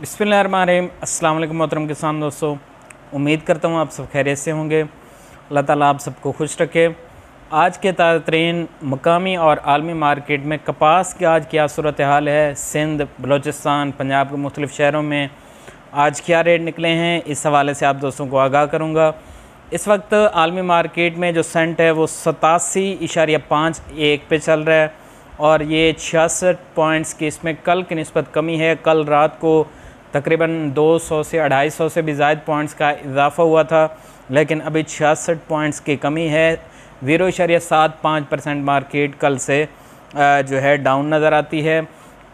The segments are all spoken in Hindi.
बिस्मिल्लाम अस्सलाम मोहतरम किसान दोस्तों उम्मीद करता हूँ आप सब खैरियत से होंगे अल्लाह ताला आप सबको खुश रखे आज के ताज़ा तरीन मकामी और आलमी मार्केट में कपास की आज क्या सूरत हाल है सिंध बलूचिस्तान पंजाब के मुख्तलिफ़ शहरों में आज क्या रेट निकले हैं इस हवाले से आप दोस्तों को आगाह करूँगा इस वक्त आलमी मार्केट में जो सेंट है वो सतासी इशारिया पाँच एक पे चल रहा है और ये छियासठ पॉइंट्स की इसमें कल की नस्बत कमी है कल रात को तकरीबन 200 से 250 से भी जायद पॉइंट्स का इजाफा हुआ था लेकिन अभी छियासठ पॉइंट्स की कमी है जीरो शरिया सात पाँच परसेंट मार्केट कल से जो है डाउन नज़र आती है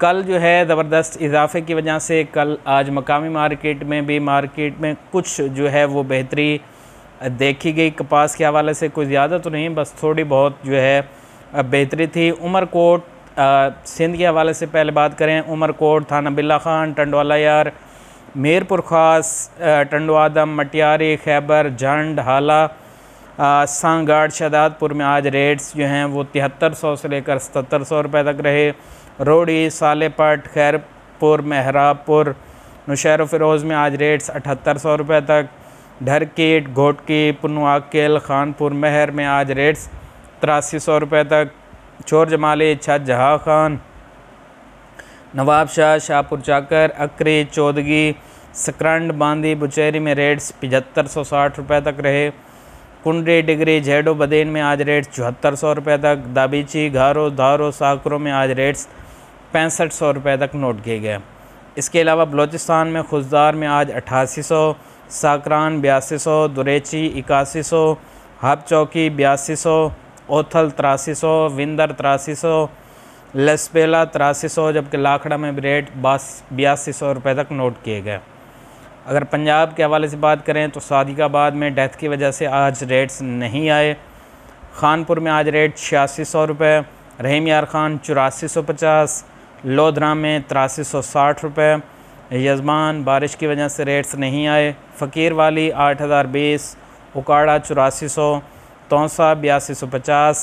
कल जो है ज़बरदस्त इजाफे की वजह से कल आज मकामी मार्केट में भी मार्केट में कुछ जो है वो बेहतरी देखी गई कपास के हवाले से कोई ज़्यादा तो नहीं बस थोड़ी बहुत जो है बेहतरी थी उमरकोट सिंध के हवाले से पहले बात करें उमरकोट थाना बिल्ला खान टंडवाला यार मेरपुर खास टंडवादम मटियारी खैबर झंड हाला सांगाड़ शदादपुर में आज रेट्स जो हैं वो तिहत्तर सौ से लेकर सतर सौ रुपये तक रहे रोडी सालेपट खैरपुर मेहरापुर नौशहर फ़िरोज़ में आज रेट्स अठहत्तर सौ रुपये तक ढरकीट घोटकी पुनवाकेल खानपुर महर में आज रेट्स तिरासी सौ रुपये तक चोर जमाल छा जहाँ खान नवाब शाह शाहपुर चाकर अकरी चौदगी सकरंड बांदी बुचेरी में रेट्स पिचहत्तर सौ साठ रुपये तक रहे कुंडे डिग्री झेडो बदेन में आज रेट्स चौहत्तर सौ रुपये तक दाबीची घारो धारो साकरों में आज रेट्स पैंसठ सौ रुपये तक नोट किए गए इसके अलावा बलूचिस्तान में खुशदार में आज अट्ठासी सौ साकरान बयासी सौ दुरेची इक्यासी सौ हाफ चौकी बयासी सौ ओथल तिरासी सौ विंदर तिरासी सौ लसपेला तिरासी सौ जबकि लाखड़ा में रेट बास बयासी सौ रुपये तक नोट किए गए अगर पंजाब के हवाले से बात करें तो सादिकाबाद में डेथ की वजह से आज रेट्स नहीं आए खानपुर में आज रेट छियासी सौ रुपये रहीम यार खान चौरासी सौ पचास लोधरा में तिरासी सौ साठ रुपये यजमान बारिश की वजह से रेट्स नहीं आए फ़कीर वाली आठ हज़ार बीस उकाड़ा चौरासी सौ तौसा बयासी सौ पचास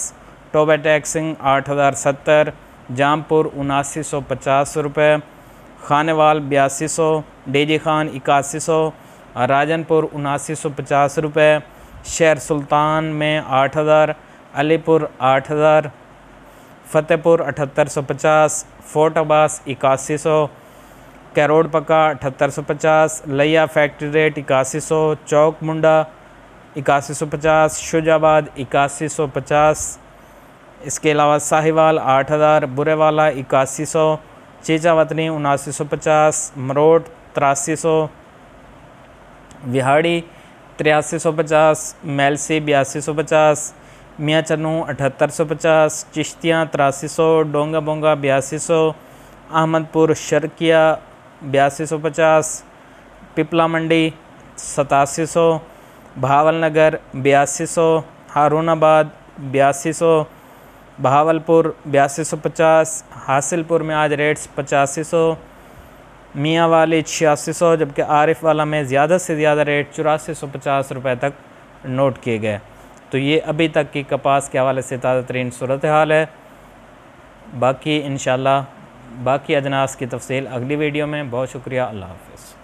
टोबैटैक सिंह आठ हज़ार सत्तर जामपुर उनासी सौ पचास रुपये खानेवाल बयासी सौ डेजी खान इक्यासी सौ राजनपुर उनासी सौ पचास रुपये शहर सुल्तान में आठ हज़ार अलीपुर आठ हज़ार फतेहपुर अठहत्तर सौ पचास फोर्ट अब्बास इक्यासी सौ करोड़पका पका अठहत्तर सौ पचास लिया फैक्ट्री रेट इक्यासी सौ चौक मुंडा इक्यासी सौ पचास शुजाबाद इक्यासी सौ पचास इसके अलावा साहिवाल आठ हज़ार बुरेवाला इक्यासी सौ चीचावतनी उनासी सौ पचास मरोट तिरासी सौ विहाड़ी तिरासी सौ पचास मेलसी बयासी सौ पचास मियाँ चनू अठहत्तर सौ पचास चिश्तियाँ तिरासी सौ डोंगा बोंगा बयासी सौ अहमदपुर शर्किया बयासी सौ पचास पिपला मंडी सतासी सौ भावल नगर बयासी सौ हारूनाबाद बयासी सौ बहावलपुर बयासी सौ पचास हासिलपुर में आज रेट्स पचासी सौ मियाँ वाले छियासी सौ जबकि आरिफ वाला में ज़्यादा से ज़्यादा रेट चौरासी सौ पचास रुपये तक नोट किए गए तो ये अभी तक की कपास के हवाले से ताज़ा तरीन सूरत हाल है बाकी इन बाकी अजनास की तफसील अगली वीडियो में बहुत शुक्रिया अल्लाह हाफ